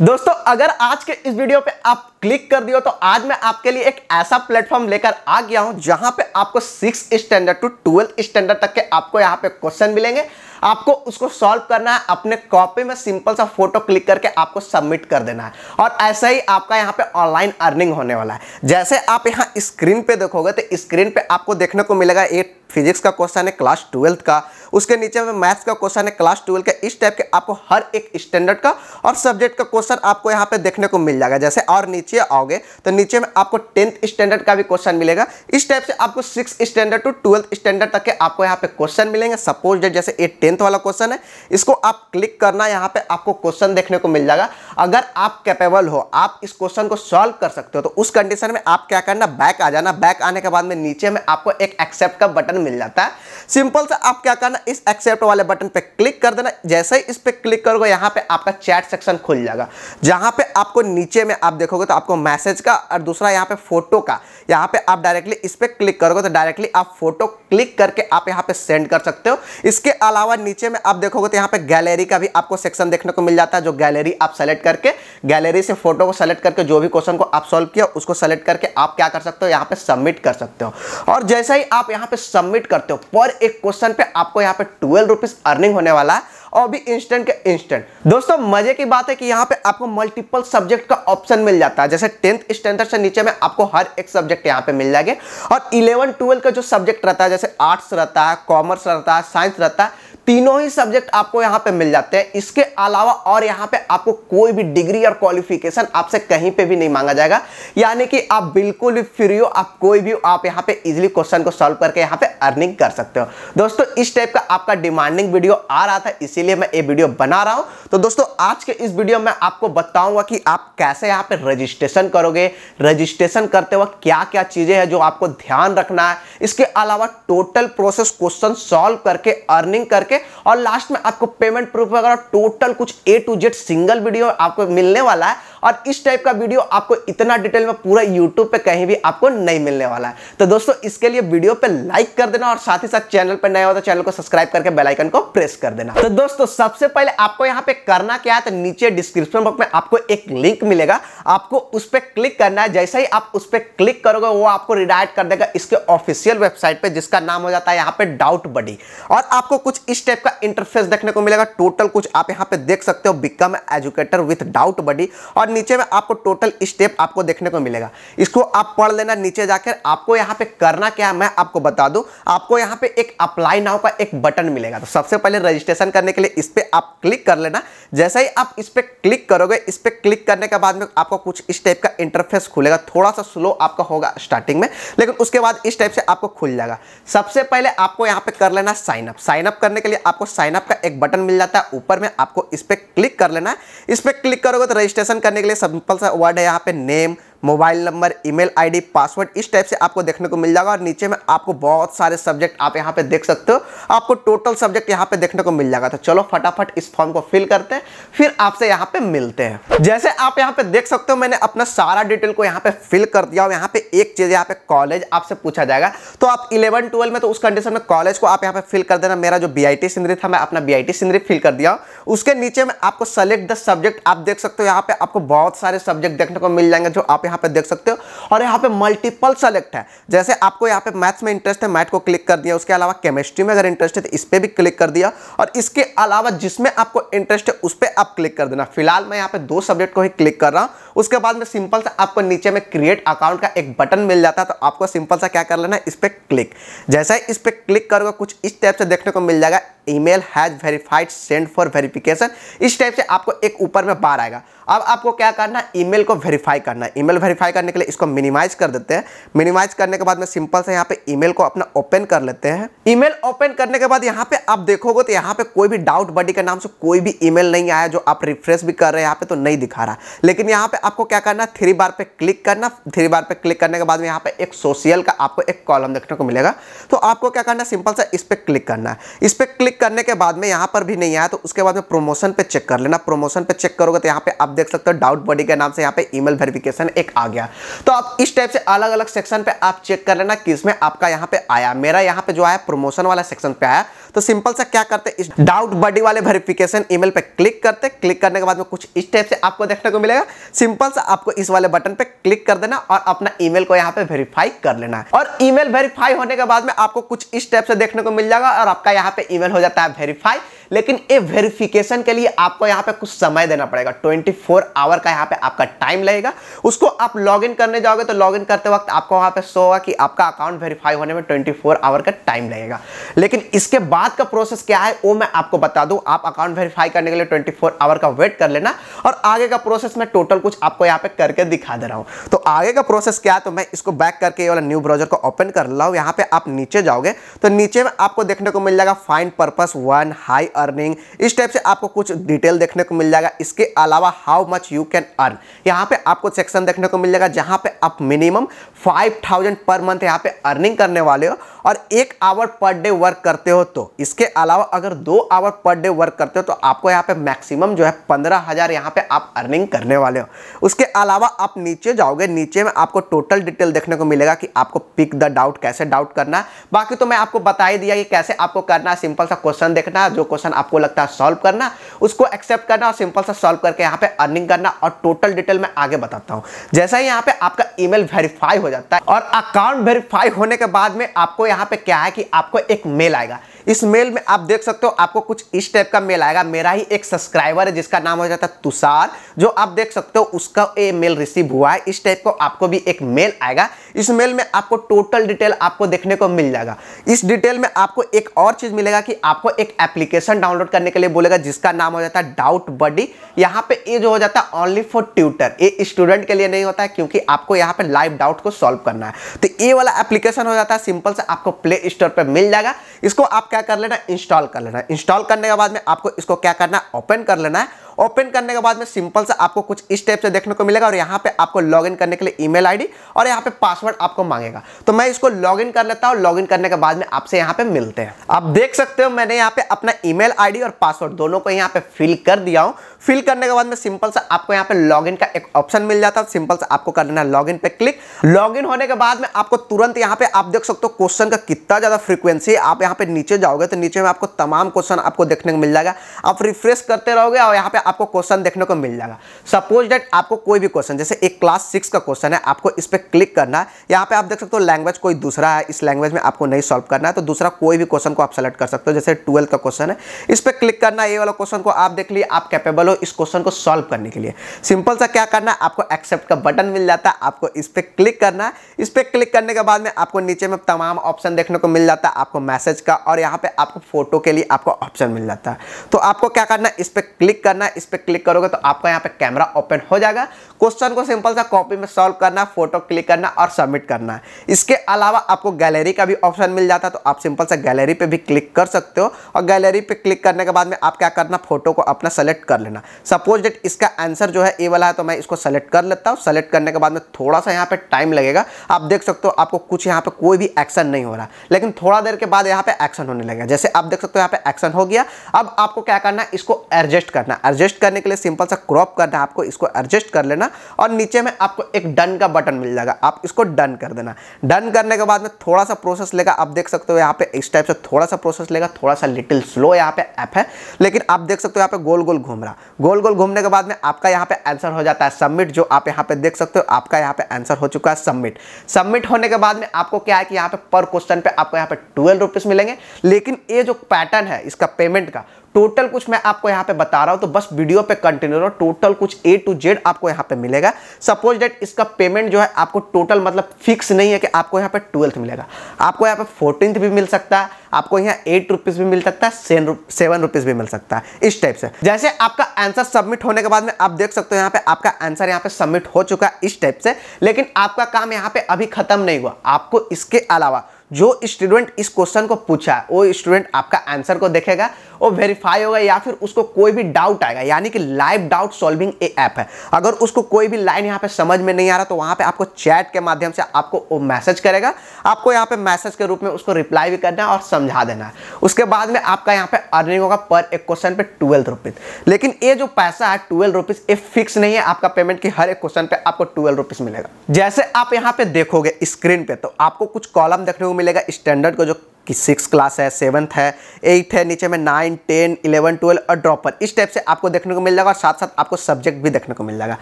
दोस्तों अगर आज के इस वीडियो पे आप क्लिक कर दियो तो आज मैं आपके लिए एक ऐसा प्लेटफॉर्म लेकर आ गया हूं जहां पे आपको six standard to twelve standard तक के आपको यहां पे क्वेश्चन मिलेंगे आपको उसको सॉल्व करना है अपने कॉपी में सिंपल सा फोटो क्लिक करके आपको सबमिट कर देना है और ऐसा ही आपका यहाँ पे ऑनलाइन अर्निंग होने वाला है जैसे आप यहाँ स्क्रीन पे देखोगे तो स्क्रीन पे आपको देखने को मिलेगा एक फिजिक्स का क्वेश्चन है क्लास ट्वेल्थ का उसके नीचे में मैथ्स का क्वेश्चन है क्लास ट्वेल्थ का इस टाइप के आपको हर एक स्टैंडर्ड का और सब्जेक्ट का क्वेश्चन आपको यहाँ पे देखने को मिल जाएगा जैसे और नीचे आओगे तो नीचे में आपको टेंथ स्टैंडर्ड का भी क्वेश्चन मिलेगा इस टाइप से आपको six standard to twelfth standard तक के आपको यहाँ पे क्वेश्चन मिलेंगे सपोज डेट जैसे ये टेंथ वाला क्वेश्चन है इसको आप क्लिक करना यहाँ पे आपको क्वेश्चन देखने को मिल जाएगा अगर आप कैपेबल हो आप इस क्वेश्चन को सॉल्व कर सकते हो तो उस कंडीशन में आप क्या करना बैक आ जाना बैक आने के बाद में नीचे में आपको एक एक्सेप्ट का बटन बटन मिल जाता है सिंपल सा आप क्या करना इस एक्सेप्ट वाले बटन पे क्लिक कर देना जैसे ही इस पे क्लिक करोगे यहाँ पे आपका चैट सेक्शन खुल जाएगा जहां पे आपको नीचे में आप देखोगे तो आपको मैसेज का और दूसरा यहाँ पे फोटो का यहाँ पे आप डायरेक्टली इस पे क्लिक करोगे तो डायरेक्टली आप फोटो क्लिक करके आप यहाँ पे सेंड कर सकते हो इसके अलावा नीचे में आप देखोगे तो यहाँ पे गैलरी का भी आपको सेक्शन देखने को मिल जाता है जो गैलरी आप सेलेक्ट करके गैलरी से फोटो को सेलेक्ट करके जो भी क्वेश्चन को आप सोल्व किया उसको सेलेक्ट करके आप क्या कर सकते हो यहाँ पे सबमिट कर सकते हो और जैसे ही आप यहाँ पे सब सबमिट करते हो पर एक क्वेश्चन पे आपको यहाँ पे ट्वेल्व रुपीज अर्निंग होने वाला है और भी इंस्टेंट के इंस्टेंट दोस्तों मजे की बात है कि यहाँ पे आपको मल्टीपल सब्जेक्ट का ऑप्शन मिल जाता है जैसे टेंथ स्टैंडर्ड से नीचे में आपको हर एक सब्जेक्ट यहाँ पे मिल जाएगा और इलेवन ट्वेल्व का जो सब्जेक्ट रहता है जैसे आर्ट्स रहता है कॉमर्स रहता है साइंस रहता है तीनों ही सब्जेक्ट आपको यहाँ पे मिल जाते हैं इसके अलावा और यहाँ पे आपको कोई भी डिग्री और क्वालिफिकेशन आपसे कहीं पे भी नहीं मांगा जाएगा यानी कि आप बिल्कुल भी फ्री हो आप कोई भी आप यहाँ पे इजिली क्वेश्चन को सॉल्व करके यहाँ पे अर्निंग कर सकते हो दोस्तों इस टाइप का आपका डिमांडिंग वीडियो आ रहा था इसीलिए मैं ये वीडियो बना रहा हूँ तो दोस्तों आज के इस वीडियो में आपको बताऊंगा कि आप कैसे यहाँ पे रजिस्ट्रेशन करोगे रजिस्ट्रेशन करते वक्त क्या क्या चीज़ें हैं जो आपको ध्यान रखना है इसके अलावा टोटल प्रोसेस क्वेश्चन सॉल्व करके अर्निंग करके ओके और लास्ट में आपको पेमेंट प्रूफ वगैरह टोटल कुछ A to Z single video आपको मिलने वाला है और इस टाइप का वीडियो आपको इतना डिटेल में पूरा यूट्यूब पे कहीं भी आपको नहीं मिलने वाला है तो दोस्तों इसके लिए वीडियो पे लाइक कर देना और साथ ही साथ चैनल पर नया हो तो चैनल को सब्सक्राइब करके बेलाइकन को प्रेस कर देना तो दोस्तों सबसे पहले आपको यहाँ पे करना क्या है तो नीचे डिस्क्रिप्शन बॉक्स में आपको एक लिंक मिलेगा आपको उस पर क्लिक करना है जैसे ही आप उस पर क्लिक करोगे वो आपको रिडायट कर देगा इसके ऑफिशियल वेबसाइट पे जिसका नाम हो जाता है यहाँ पे डाउट बडी और आपको कुछ इस टाइप का इंटरफेस देखने को मिलेगा टोटल कुछ आप यहाँ पे देख सकते हो become educator with Doubt Buddy और नीचे में आपको टोटल स्टेप आपको देखने को मिलेगा इसको आप पढ़ लेना नीचे जाकर आपको यहाँ पे करना क्या है मैं आपको बता दूँ आपको यहाँ पे एक अप्लाई नाउ का एक बटन मिलेगा तो सबसे पहले रजिस्ट्रेशन करने के लिए इस पर आप क्लिक कर लेना जैसे ही आप इस पर क्लिक करोगे इस पर क्लिक करने के बाद में आपको कुछ इस टाइप का इंटरफेस खुलेगा थोड़ा सा स्लो आपका होगा स्टार्टिंग में लेकिन उसके बाद इस टाइप से आपको खुल जाएगा सबसे पहले आपको यहाँ पे कर लेना साइनअप साइनअप करने के लिए आपको साइनअप का एक बटन मिल जाता है ऊपर में आपको इस पर क्लिक कर लेना इस पर क्लिक करोगे तो रजिस्ट्रेशन करने लिए सिंपल सा वर्ड है यहाँ पे name mobile number email ID password इस टाइप से आपको देखने को मिल जाएगा और नीचे में आपको बहुत सारे सब्जेक्ट आप यहाँ पे देख सकते हो आपको टोटल सब्जेक्ट यहाँ पे देखने को मिल जाएगा तो चलो फटाफट इस फॉर्म को फिल करते हैं फिर आपसे यहाँ पे मिलते हैं जैसे आप यहाँ पे देख सकते हो मैंने अपना सारा डिटेल को यहाँ पे फिल कर दिया और यहाँ पे एक चीज यहाँ पे कॉलेज आपसे पूछा जाएगा तो आप इलेवन ट्वेल्व में तो उस कंडीशन में कॉलेज को आप यहाँ पे फिल कर देना मेरा जो बी आई टी सिंदरी था मैं अपना B I T Sindri fill कर दिया उसके नीचे में आपको सेलेक्ट द सब्जेक्ट आप देख सकते हो यहाँ पे आपको बहुत सारे सब्जेक्ट देखने को मिल जाएंगे जो आप यहाँ यहाँ पे देख सकते हो और यहाँ पे मल्टीपल सेलेक्ट है जैसे आपको यहाँ पे मैथ्स में इंटरेस्ट है मैथ को क्लिक कर दिया उसके अलावा केमिस्ट्री में अगर इंटरेस्ट है तो इस पर भी क्लिक कर दिया और इसके अलावा जिसमें आपको इंटरेस्ट है उस पर आप क्लिक कर देना फिलहाल मैं यहाँ पे दो सब्जेक्ट को ही क्लिक कर रहा हूँ उसके बाद में सिंपल से आपको नीचे में क्रिएट अकाउंट का एक बटन मिल जाता है तो आपको सिंपल सा क्या कर लेना है इस पर क्लिक जैसे ही इस पर क्लिक करोगे कुछ इस टाइप से देखने को मिल जाएगा email has verified send for verification इस टाइप से आपको एक ऊपर में बार आएगा अब आपको क्या करना है ईमेल को वेरीफाई करना है ईमेल वेरीफाई करने के लिए इसको मिनिमाइज कर देते हैं मिनिमाइज करने के बाद में सिंपल से यहाँ पे ईमेल को अपना ओपन कर लेते हैं ईमेल ओपन करने के बाद यहाँ पे आप देखोगे तो यहाँ पे कोई भी डाउट बडी के नाम से कोई भी ई नहीं आया जो आप रिफ्रेश भी कर रहे हैं यहाँ पे तो नहीं दिखा रहा लेकिन यहाँ पे आपको क्या करना है थ्री बार पे क्लिक करना थ्री बार पे क्लिक करने के बाद में यहाँ पे एक सोशियल का आपको एक कॉलम देखने को मिलेगा तो आपको क्या करना है सिंपल सा इस पर क्लिक करना है इस पर क्लिक करने के बाद में यहाँ पर भी नहीं आया तो उसके बाद में प्रोमोशन पे चेक कर लेना प्रोमोशन पे चेक करोगे तो यहाँ पे आप देख सकते हो डाउट बॉडी के नाम से यहाँ पे ईमेल वेरिफिकेशन एक आ गया तो आप इस टाइप से अलग अलग सेक्शन पे आप चेक कर लेना किस में आपका यहाँ पे आया मेरा यहाँ पे जो आया प्रमोशन वाला सेक्शन पे आया तो सिंपल सा क्या करते इस डाउट बॉडी वाले वेरिफिकेशन ईमेल पे क्लिक करते क्लिक करने के बाद में कुछ इस टाइप से आपको देखने को मिलेगा सिंपल सा आपको इस वाले बटन पे क्लिक कर देना और अपना ईमेल को यहाँ पे वेरीफाई कर लेना और ईमेल वेरीफाई होने के बाद में आपको कुछ इस टाइप से देखने को मिल जाएगा और आपका यहाँ पे ईमेल हो जाता है वेरीफाई लेकिन ये वेरिफिकेशन के लिए आपको यहाँ पे कुछ समय देना पड़ेगा 24 फोर आवर का यहाँ पे आपका टाइम लगेगा उसको आप लॉगिन करने जाओगे तो लॉगिन करते वक्त आपको वहाँ पे शो होगा कि आपका अकाउंट वेरीफाई होने में 24 फोर आवर का टाइम लगेगा लेकिन इसके बाद का प्रोसेस क्या है वो मैं आपको बता दूँ आप अकाउंट वेरीफाई करने के लिए ट्वेंटी आवर का वेट कर लेना और आगे का प्रोसेस मैं टोटल कुछ आपको यहाँ पे करके दिखा दे रहा हूँ तो आगे का प्रोसेस क्या है तो मैं इसको बैक करके ये वाला न्यू ब्राउजर को ओपन कर लाऊँ यहाँ पे आप नीचे जाओगे तो नीचे में आपको देखने को मिल जाएगा fine purpose one high earning इस टाइप से आपको कुछ डिटेल देखने को मिल जाएगा इसके अलावा how much you can earn यहाँ पे आपको सेक्शन देखने को मिल जाएगा जहाँ पे आप मिनिमम 5000 पर मंथ यहाँ पे अर्निंग करने वाले हो और एक आवर पर डे वर्क करते हो तो इसके अलावा अगर दो आवर पर डे वर्क करते हो तो आपको यहाँ पे मैक्सिमम जो है पंद्रह हज़ार यहाँ पे आप अर्निंग करने वाले हो उसके अलावा आप नीचे जाओगे नीचे में आपको टोटल डिटेल देखने को मिलेगा कि आपको पिक द डाउट कैसे डाउट करना बाकी तो मैं आपको बता ही दिया कि कैसे आपको करना सिंपल सा क्वेश्चन देखना जो क्वेश्चन क्वेश्चन आपको लगता है सॉल्व करना उसको एक्सेप्ट करना और सिंपल सा सॉल्व करके यहाँ पे अर्निंग करना और टोटल डिटेल में आगे बताता हूँ जैसा ही यहाँ पे आपका ईमेल वेरीफाई हो जाता है और अकाउंट वेरीफाई होने के बाद में आपको यहाँ पे क्या है कि आपको एक मेल आएगा इस मेल में आप देख सकते हो आपको कुछ इस टाइप का मेल आएगा मेरा ही एक सब्सक्राइबर है जिसका नाम हो जाता है तुषार जो आप देख सकते हो उसका ये मेल रिसीव हुआ है इस टाइप को आपको भी एक मेल आएगा इस मेल में आपको टोटल डिटेल आपको देखने को मिल जाएगा इस डिटेल में आपको एक और चीज़ मिलेगा कि आपको एक एप्लीकेशन डाउनलोड करने के लिए बोलेगा जिसका नाम हो जाता है डाउट बडी यहाँ पे ये जो हो जाता है ओनली फॉर ट्यूटर ये स्टूडेंट के लिए नहीं होता है क्योंकि आपको यहाँ पे लाइव डाउट को सॉल्व करना है तो ये वाला एप्लीकेशन हो जाता है सिंपल से आपको प्ले स्टोर पर मिल जाएगा इसको आप क्या कर लेना इंस्टॉल कर लेना इंस्टॉल करने के बाद में आपको इसको क्या करना है ओपन कर लेना है ओपन करने के बाद में सिंपल से आपको कुछ इस से देखने को मिलेगा और यहाँ पे आपको लॉगिन करने के लिए ईमेल आईडी और यहाँ पे पासवर्ड आपको मांगेगा तो मैं इसको लॉगिन कर लेता हूँ लॉगिन करने के बाद में आपसे यहाँ पे मिलते हैं आप देख सकते हो मैंने यहाँ पे अपना ई मेल और पासवर्ड दोनों को यहाँ पे फिल कर दिया हूँ फिल करने के बाद में सिंपल से आपको यहाँ पे लॉगिन का एक ऑप्शन मिल जाता है सिंपल से आपको कर लेना इन पे क्लिक लॉगिन होने के बाद में आपको तुरंत यहाँ पे आप देख सकते हो क्वेश्चन का कितना ज्यादा फ्रीक्वेंसी आप यहाँ पे नीचे जाओगे तो नीचे में आपको तमाम क्वेश्चन आपको देखने को मिल जाएगा आप रिफ्रेश करते रहोगे और यहाँ पे आपको क्वेश्चन देखने को मिल जाएगा सपोज डेट आपको कोई भी क्वेश्चन जैसे एक क्लास सिक्स का क्वेश्चन है आपको इस पर क्लिक करना है यहाँ पे आप देख सकते हो लैंग्वेज कोई दूसरा है इस लैंग्वेज में आपको नहीं सॉल्व करना है तो दूसरा कोई भी क्वेश्चन को आप सेलेक्ट कर सकते हो जैसे ट्वेल्थ का क्वेश्चन है इस पर क्लिक करना ये वाला क्वेश्चन को आप देख लिए आप कैपेबल हो इस क्वेश्चन को सॉल्व करने के लिए सिंपल सा क्या करना है आपको एक्सेप्ट का बटन मिल जाता है आपको इस पर क्लिक करना है इस पर क्लिक करने के बाद में आपको नीचे में तमाम ऑप्शन देखने को मिल जाता है आपको मैसेज का और यहाँ पे आपको फोटो के लिए आपको ऑप्शन मिल जाता है तो आपको क्या करना है इस पर क्लिक करना है इस पर क्लिक करोगे तो आपका यहाँ पे कैमरा ओपन हो जाएगा क्वेश्चन को सिंपल सा कॉपी में सॉल्व करना फोटो क्लिक करना और सबमिट करना है इसके अलावा आपको गैलरी का भी ऑप्शन मिल जाता है तो आप सिंपल सा गैलरी पर भी क्लिक कर सकते हो और गैलरी पर क्लिक करने के बाद में आप क्या करना फोटो को अपना सेलेक्ट कर लेना सपोज डेट इसका आंसर जो है ए वाला है तो मैं इसको सेलेक्ट कर लेता हूँ सेलेक्ट करने के बाद में थोड़ा सा यहाँ पर टाइम लगेगा आप देख सकते हो आपको कुछ यहाँ पर कोई भी एक्शन नहीं हो रहा लेकिन थोड़ा देर के बाद यहाँ पर एक्शन होने लगेगा जैसे आप देख सकते हो यहाँ पर एक्शन हो गया अब आपको क्या करना है इसको एडजस्ट करना एडजस्ट एडजस्ट करने के लिए सिंपल सा क्रॉप करना है आपको इसको एडजस्ट कर लेना और नीचे में आपको एक डन का बटन मिल जाएगा आप इसको डन कर देना डन करने के बाद में थोड़ा सा प्रोसेस लेगा आप देख सकते हो यहाँ पे इस टाइप से थोड़ा सा प्रोसेस लेगा थोड़ा सा लिटिल स्लो यहाँ पे ऐप है लेकिन आप देख सकते हो यहाँ पे गोल गोल घूम रहा गोल गोल घूमने के बाद में आपका यहाँ पे आंसर हो जाता है सबमिट जो आप यहाँ पे देख सकते हो आपका यहाँ पे आंसर हो चुका है सबमिट सबमिट होने के बाद में आपको क्या है कि यहाँ पे पर क्वेश्चन पे आपको यहाँ पे ट्वेल्व रुपीज़ मिलेंगे लेकिन ये जो पैटर्न है इसका पेमेंट का टोटल कुछ मैं आपको यहाँ पे बता रहा हूं तो बस वीडियो पे कंटिन्यू रहो टोटल कुछ ए टू जेड आपको यहां पे मिलेगा सपोज डेट इसका पेमेंट जो है आपको टोटल मतलब फिक्स नहीं है कि आपको यहां पे ट्वेल्थ मिलेगा आपको यहां पे फोर्टीन भी मिल सकता है आपको यहाँ एट रुपीज़ भी मिल सकता है सेवन रुपीज़ भी मिल सकता है इस टाइप से जैसे आपका आंसर सबमिट होने के बाद में आप देख सकते हो यहाँ पे आपका आंसर यहाँ पे सबमिट हो चुका है इस टाइप से लेकिन आपका काम यहाँ पे अभी खत्म नहीं हुआ आपको इसके अलावा जो स्टूडेंट इस क्वेश्चन को पूछा वो स्टूडेंट आपका आंसर को देखेगा वो वेरीफाई होगा या फिर उसको कोई भी डाउट आएगा यानी कि live doubt solving a app है अगर उसको कोई भी लाइन यहाँ पे समझ में नहीं आ रहा तो वहाँ पे आपको चैट के माध्यम से आपको वो मैसेज करेगा आपको यहाँ पे मैसेज के रूप में उसको रिप्लाई भी करना है और समझा देना है उसके बाद में आपका यहाँ पे अर्निंग होगा पर एक क्वेश्चन पे ट्वेल्व रुपीज़ लेकिन ये जो पैसा है ट्वेल्व रुपीज़ ये फिक्स नहीं है आपका पेमेंट की हर एक क्वेश्चन पे आपको ट्वेल्व रुपीज़ मिलेगा जैसे आप यहाँ पे देखोगे स्क्रीन पे तो आपको कुछ कॉलम देखने को मिलेगा स्टैंडर्ड का जो कि सिक्स क्लास है सेवन्थ है एट्थ है नीचे में नाइन टेन इलेवन ट्वेल्व और ड्रॉपर इस टाइप से आपको देखने को मिल जाएगा और साथ साथ आपको सब्जेक्ट भी देखने को मिल जाएगा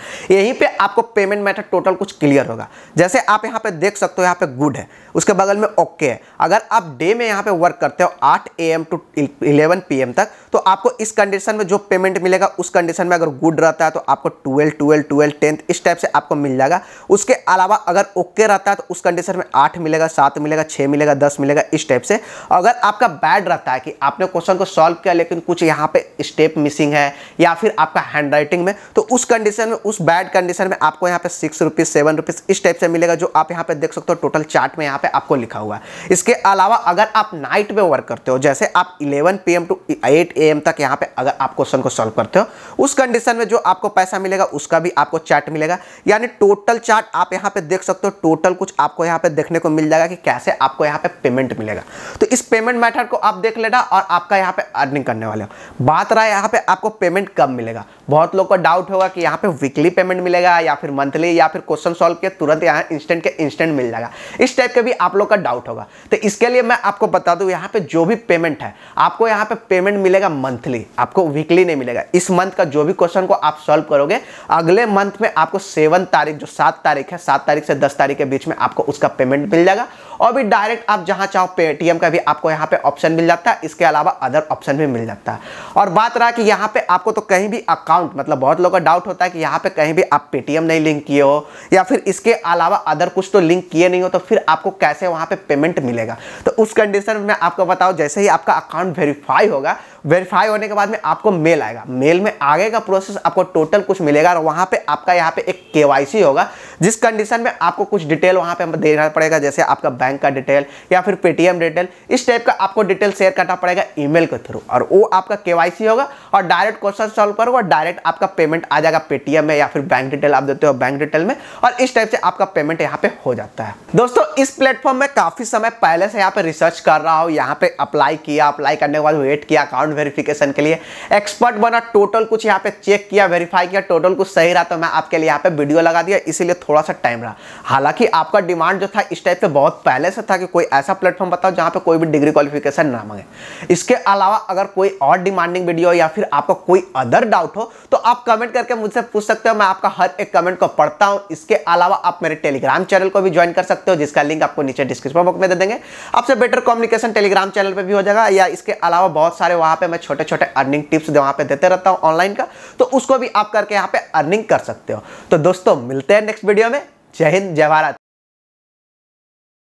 यहीं पे आपको पेमेंट मैथड टोटल कुछ क्लियर होगा जैसे आप यहाँ पे देख सकते हो यहाँ पे गुड है उसके बगल में ओके है अगर आप डे में यहाँ पे वर्क करते हो आठ A M to eleven P M तक तो आपको इस कंडीशन में जो पेमेंट मिलेगा उस कंडीशन में अगर गुड रहता है तो आपको ट्वेल्व ट्वेल्व ट्वेल्व टेंथ इस टाइप से आपको मिल जाएगा उसके अलावा अगर ओके रहता है तो उस कंडीशन में आठ मिलेगा सात मिलेगा छः मिलेगा दस मिलेगा इस टाइप से से अगर आपका बैड रहता है कि आपने क्वेश्चन को सॉल्व किया लेकिन कुछ यहाँ पे स्टेप मिसिंग है या फिर आपका हैंड राइटिंग में तो उस कंडीशन में उस बैड कंडीशन में आपको यहाँ पे सिक्स रुपीज़ सेवन रुपीज़ इस टाइप से मिलेगा जो आप यहाँ पे देख सकते हो टोटल चार्ट में यहाँ पे आपको लिखा हुआ है इसके अलावा अगर आप नाइट में वर्क करते हो जैसे आप eleven P to eight A तक यहाँ पे अगर आप क्वेश्चन को सॉल्व करते हो उस कंडीशन में जो आपको पैसा मिलेगा उसका भी आपको चार्ट मिलेगा यानी टोटल चार्ट आप यहाँ पे देख सकते हो टोटल कुछ आपको यहाँ पे देखने को मिल जाएगा कि कैसे आपको यहाँ पे पेमेंट मिलेगा तो इस पेमेंट मैथड को आप देख लेना और आपका यहाँ पे अर्निंग करने वाले हो बात रहा है यहाँ पे आपको पेमेंट कब मिलेगा बहुत लोग को डाउट होगा कि यहाँ पे वीकली पेमेंट मिलेगा या फिर मंथली या फिर क्वेश्चन सॉल्व के तुरंत यहाँ इंस्टेंट के इंस्टेंट मिल जाएगा इस टाइप का भी आप लोग का डाउट होगा तो इसके लिए मैं आपको बता दूँ यहाँ पे जो भी पेमेंट है आपको यहाँ पे पेमेंट मिलेगा मंथली आपको वीकली नहीं मिलेगा इस मंथ का जो भी क्वेश्चन को आप सॉल्व करोगे अगले मंथ में आपको सेवन तारीख जो सात तारीख है सात तारीख से दस तारीख के बीच में आपको उसका पेमेंट मिल जाएगा और भी डायरेक्ट आप जहाँ चाहो पेटीएम पेटीएम का भी आपको यहाँ पे ऑप्शन मिल जाता है इसके अलावा अदर ऑप्शन भी मिल जाता है और बात रहा कि यहाँ पे आपको तो कहीं भी अकाउंट मतलब बहुत लोगों का डाउट होता है कि यहाँ पे कहीं भी आप पेटीएम नहीं लिंक किए हो या फिर इसके अलावा अदर कुछ तो लिंक किए नहीं हो तो फिर आपको कैसे वहाँ पर पे पेमेंट मिलेगा तो उस कंडीशन में आपको बताऊँ जैसे ही आपका अकाउंट वेरीफाई होगा वेरीफाई होने के बाद में आपको मेल आएगा मेल में आगे का प्रोसेस आपको टोटल कुछ मिलेगा और वहाँ पर आपका यहाँ पर एक के होगा जिस कंडीशन में आपको कुछ डिटेल वहाँ पर देना पड़ेगा जैसे आपका बैंक का डिटेल या फिर पेटीएम डिटेल सेवन इस टाइप का आपको डिटेल शेयर करना पड़ेगा ईमेल के थ्रू और वो आपका केवाईसी होगा और डायरेक्ट क्वेश्चन सॉल्व करोगे और डायरेक्ट आपका पेमेंट आ जाएगा पेटीएम में या फिर बैंक डिटेल आप देते हो बैंक डिटेल में और इस टाइप से आपका पेमेंट यहाँ पे हो जाता है दोस्तों इस प्लेटफॉर्म में काफी समय पहले से यहाँ पे रिसर्च कर रहा हूँ यहाँ पे अप्लाई किया अप्लाई करने के बाद वेट किया अकाउंट वेरिफिकेशन के लिए एक्सपर्ट बना टोटल कुछ यहाँ पे चेक किया वेरीफाई किया टोटल कुछ सही रहा तो मैं आपके लिए यहाँ पे वीडियो लगा दिया इसीलिए थोड़ा सा टाइम रहा हालांकि आपका डिमांड जो था इस टाइप से बहुत पहले से था कि कोई ऐसा प्लेटफॉर्म बताओ जहां पे कोई भी डिग्री क्वालिफिकेशन ना मांगे इसके अलावा अगर कोई और डिमांडिंग वीडियो या फिर आपका कोई अदर डाउट हो तो आप कमेंट करके मुझसे पूछ सकते हो मैं आपका हर एक कमेंट को पढ़ता हूँ इसके अलावा आप मेरे टेलीग्राम चैनल को भी ज्वाइन कर सकते हो जिसका लिंक आपको नीचे डिस्क्रिप्शन बॉक्स में दे देंगे आपसे बेटर कम्युनिकेशन टेलीग्राम चैनल पर भी हो जाएगा या इसके अलावा बहुत सारे वहाँ पर मैं छोटे छोटे अर्निंग टिप्स वहाँ पर देते रहता हूँ ऑनलाइन का तो उसको भी आप करके यहाँ पर अर्निंग कर सकते हो तो दोस्तों मिलते हैं नेक्स्ट वीडियो में जय हिंद जय भारत